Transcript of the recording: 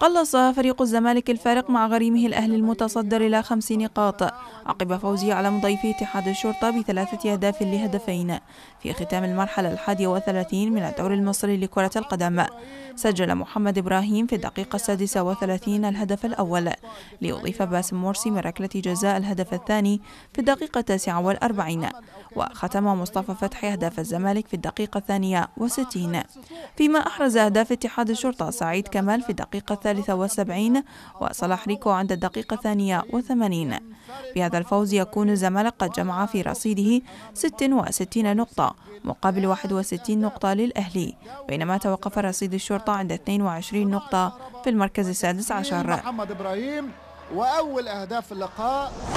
قلص فريق الزمالك الفارق مع غريمه الأهلي المتصدر إلى خمس نقاط عقب فوزه على مضيفي اتحاد الشرطة بثلاثة أهداف لهدفين في ختام المرحلة الحادية وثلاثين من الدوري المصري لكرة القدم سجل محمد إبراهيم في الدقيقة السادسة وثلاثين الهدف الأول ليضيف باسم مرسي من ركلة جزاء الهدف الثاني في الدقيقة التاسعة والأربعين وختم مصطفى فتحي أهداف الزمالك في الدقيقة الثانية وستين فيما أحرز أهداف اتحاد الشرطة سعيد كمال جمال في الدقيقة الثالثة والسبعين وصلاح ريكو عند الدقيقة الثانية وثمانين بهذا الفوز يكون الزمالك قد جمع في رصيده 66 نقطة مقابل 61 نقطة للأهلي بينما توقف رصيد الشرطة عند 22 نقطة في المركز السادس عشر محمد إبراهيم وأول أهداف اللقاء